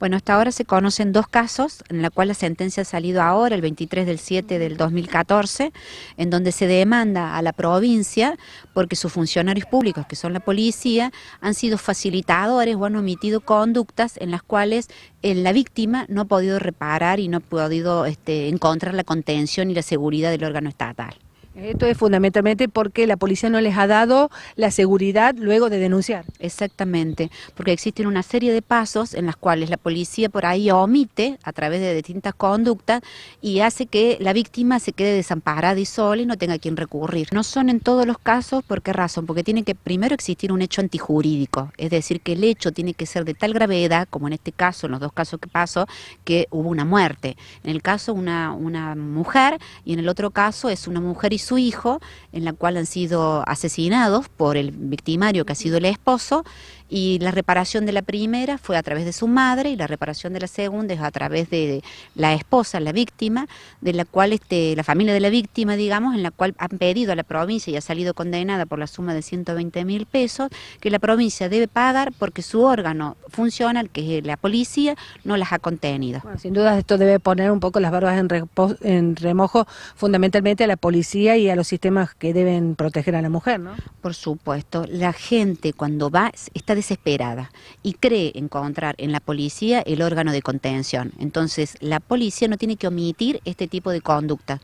Bueno, hasta ahora se conocen dos casos en la cual la sentencia ha salido ahora, el 23 del 7 del 2014, en donde se demanda a la provincia porque sus funcionarios públicos, que son la policía, han sido facilitadores o han omitido conductas en las cuales eh, la víctima no ha podido reparar y no ha podido este, encontrar la contención y la seguridad del órgano estatal. Esto es fundamentalmente porque la policía no les ha dado la seguridad luego de denunciar. Exactamente, porque existen una serie de pasos en las cuales la policía por ahí omite a través de distintas conductas y hace que la víctima se quede desamparada y sola y no tenga a quien recurrir. No son en todos los casos, ¿por qué razón? Porque tiene que primero existir un hecho antijurídico, es decir, que el hecho tiene que ser de tal gravedad, como en este caso, en los dos casos que pasó, que hubo una muerte. En el caso una, una mujer y en el otro caso es una mujer y su hijo, en la cual han sido asesinados por el victimario que ha sido el esposo, y la reparación de la primera fue a través de su madre y la reparación de la segunda es a través de la esposa, la víctima, de la cual este, la familia de la víctima, digamos, en la cual han pedido a la provincia y ha salido condenada por la suma de 120 mil pesos, que la provincia debe pagar porque su órgano funcional, que es la policía, no las ha contenido. sin duda esto debe poner un poco las barbas en, remojo fundamentalmente a la policía y a los sistemas que deben proteger a la mujer, ¿no? Por supuesto, la gente cuando va está desesperada y cree encontrar en la policía el órgano de contención. Entonces, la policía no tiene que omitir este tipo de conducta.